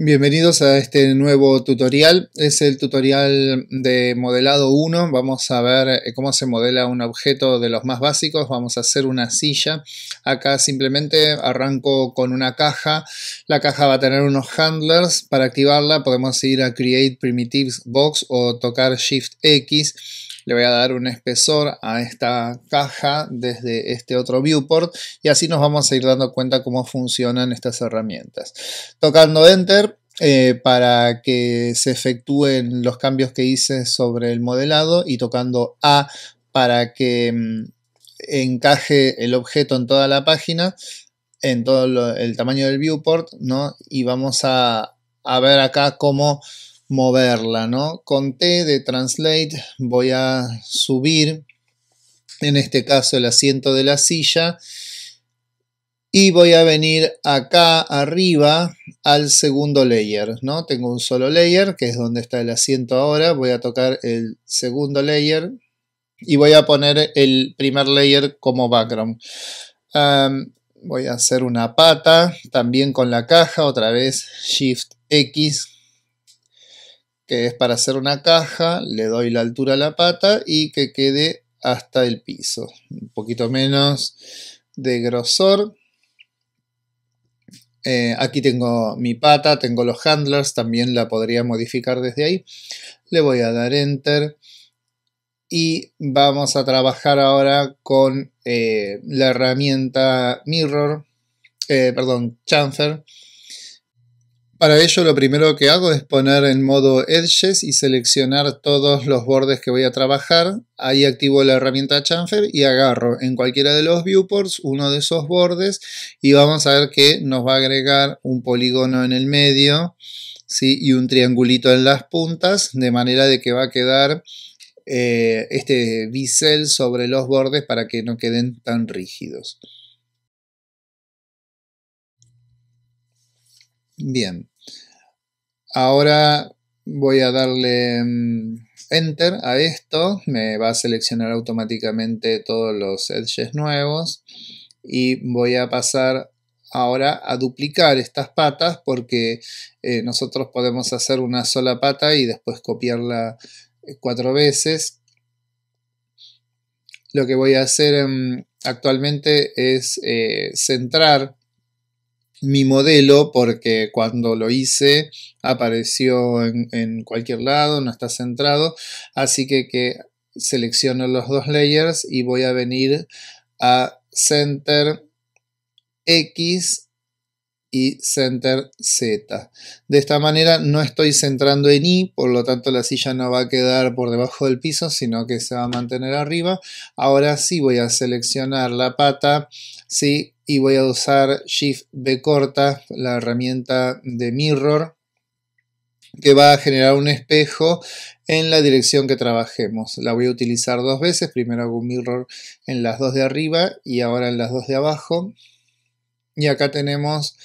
Bienvenidos a este nuevo tutorial. Es el tutorial de modelado 1. Vamos a ver eh, cómo se modela un objeto de los más básicos. Vamos a hacer una silla. Acá simplemente arranco con una caja. La caja va a tener unos handlers. Para activarla podemos ir a Create Primitives Box o tocar Shift X le voy a dar un espesor a esta caja desde este otro viewport y así nos vamos a ir dando cuenta cómo funcionan estas herramientas. Tocando Enter eh, para que se efectúen los cambios que hice sobre el modelado y tocando A para que mm, encaje el objeto en toda la página en todo el tamaño del viewport, ¿no? Y vamos a, a ver acá cómo moverla, ¿no? Con T de Translate voy a subir, en este caso el asiento de la silla, y voy a venir acá arriba al segundo layer, ¿no? Tengo un solo layer, que es donde está el asiento ahora, voy a tocar el segundo layer y voy a poner el primer layer como background. voy a hacer una pata, también con la caja, otra vez Shift X que es para hacer una caja, le doy la altura a la pata y que quede hasta el piso, un poquito menos de grosor. Eh, aquí tengo mi pata, tengo los handlers, también la podría modificar desde ahí. Le voy a dar enter y vamos a trabajar ahora con eh, la herramienta mirror, eh, perdón, chanfer para ello lo primero que hago es poner en modo Edges y seleccionar todos los bordes que voy a trabajar. Ahí activo la herramienta Chamfer y agarro en cualquiera de los viewports uno de esos bordes y vamos a ver que nos va a agregar un polígono en el medio y un triangulito en las puntas de manera de que va a quedar eh, este bisel sobre los bordes para que no queden tan rígidos. Bien. Ahora voy a darle mm, enter a esto. Me va a seleccionar automáticamente todos los edges nuevos. Y voy a pasar ahora a duplicar estas patas porque eh, nosotros podemos hacer una sola pata y después copiarla eh, cuatro veces. Lo que voy a hacer mm, actualmente es eh, centrar mi modelo porque cuando lo hice apareció en, cualquier lado, no está centrado, así que, que selecciono los dos layers y voy a venir a Center X y Center Z. De esta manera no estoy centrando en I, por lo tanto la silla no va a quedar por debajo del piso, sino que se va a mantener arriba. Ahora sí voy a seleccionar la pata, sí, y voy a usar Shift B corta, la herramienta de Mirror, que va a generar un espejo en la dirección que trabajemos. La voy a utilizar dos veces, primero hago un mirror en las dos de arriba y ahora en las dos de abajo. Y acá tenemos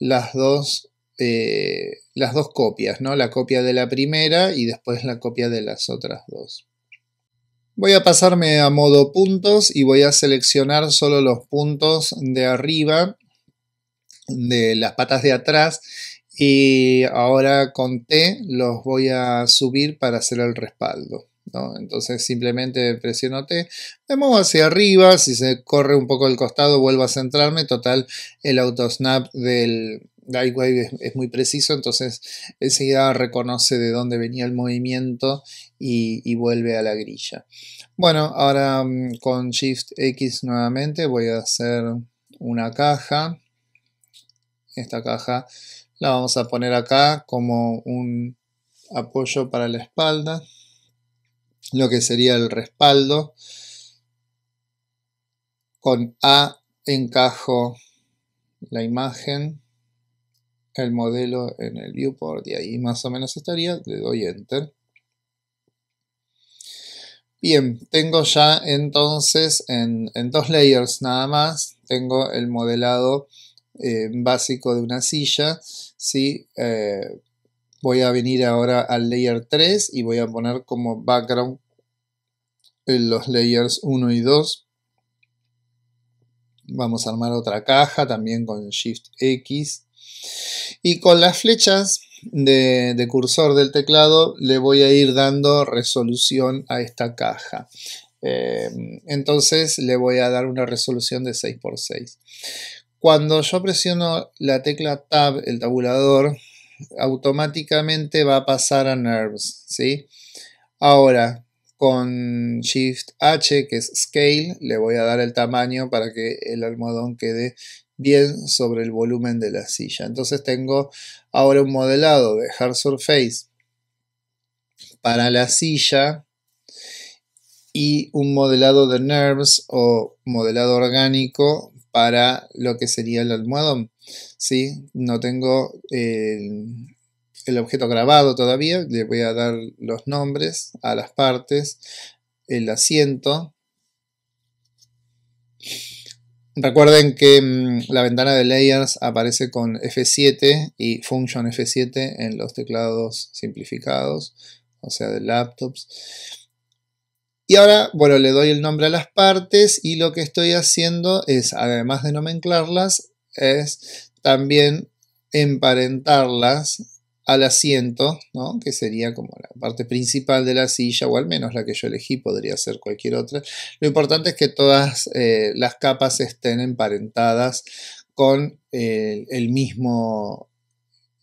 las dos, eh, las dos copias, ¿no? La copia de la primera y después la copia de las otras dos. Voy a pasarme a modo puntos y voy a seleccionar solo los puntos de arriba de las patas de atrás y ahora con T los voy a subir para hacer el respaldo. Entonces simplemente presiono T, me muevo hacia arriba, si se corre un poco el costado vuelvo a centrarme, total el autosnap del Lightwave es, es muy preciso, entonces enseguida reconoce de dónde venía el movimiento y vuelve a la grilla. Bueno, ahora mm, con Shift X nuevamente voy a hacer una caja. Esta caja la vamos a poner acá como un apoyo para la espalda lo que sería el respaldo con A encajo la imagen, el modelo en el viewport y ahí más o menos estaría, le doy enter. Bien, tengo ya entonces en, dos layers nada más, tengo el modelado eh, básico de una silla, ¿sí? Eh, Voy a venir ahora al layer 3 y voy a poner como background eh, los layers 1 y 2. Vamos a armar otra caja también con Shift X. Y con las flechas de, cursor del teclado le voy a ir dando resolución a esta caja. Em, entonces le voy a dar una resolución de 6x6. Cuando yo presiono la tecla Tab, el tabulador, automáticamente va a pasar a Nerves, ¿sí? Ahora, con Shift H, que es Scale, le voy a dar el tamaño para que el almohadón quede bien sobre el volumen de la silla. Entonces tengo ahora un modelado de Hard Surface para la silla y un modelado de nerves o modelado orgánico para lo que sería el almohadón. ¿sí? No tengo el, objeto grabado todavía, le voy a dar los nombres a las partes, el asiento. Recuerden que mm, la ventana de layers aparece con F7 y Function F7 en los teclados simplificados, o sea, de laptops. Y ahora, bueno, le doy el nombre a las partes y lo que estoy haciendo es, además de nomenclarlas, es también emparentarlas al asiento, ¿no? que sería como la parte principal de la silla, o al menos la que yo elegí, podría ser cualquier otra. Lo importante es que todas eh, las capas estén emparentadas con el, mismo,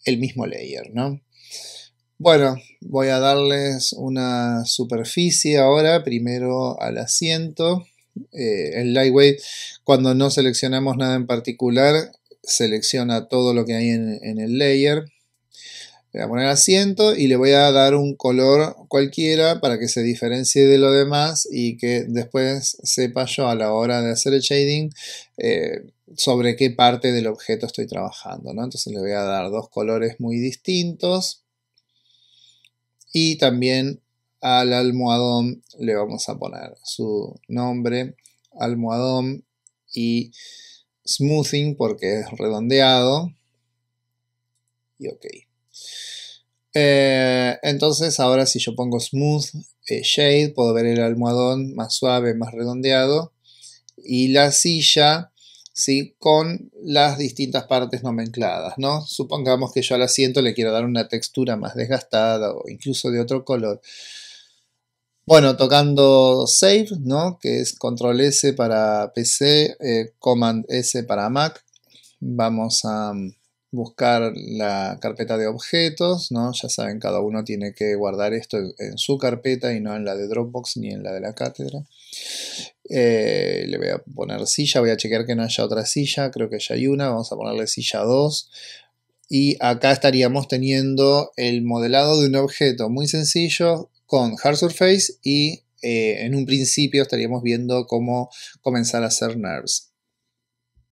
el mismo layer. ¿no? Bueno, voy a darles una superficie ahora, primero al asiento. Eh, el lightweight cuando no seleccionamos nada en particular, selecciona todo lo que hay en, el layer. Le voy a poner asiento y le voy a dar un color cualquiera para que se diferencie de lo demás y que después sepa yo a la hora de hacer el shading eh, sobre qué parte del objeto estoy trabajando. Entonces le voy a dar dos colores muy distintos y también al almohadón le vamos a poner su nombre almohadón y smoothing porque es redondeado. Y ok. Eh, entonces ahora si yo pongo smooth eh, shade puedo ver el almohadón más suave, más redondeado. Y la silla, ¿sí? Con las distintas partes nomencladas, ¿no? Supongamos que yo al asiento le quiero dar una textura más desgastada o incluso de otro color. Bueno, tocando Save, ¿no? Que es Control S para PC, eh, Command S para Mac. Vamos a mm, buscar la carpeta de objetos, ¿no? Ya saben, cada uno tiene que guardar esto en, su carpeta y no en la de Dropbox ni en la de la cátedra. Eh, le voy a poner silla, voy a chequear que no haya otra silla, creo que ya hay una, vamos a ponerle silla 2. Y acá estaríamos teniendo el modelado de un objeto muy sencillo con Hard Surface y eh, en un principio estaríamos viendo cómo comenzar a hacer nerves.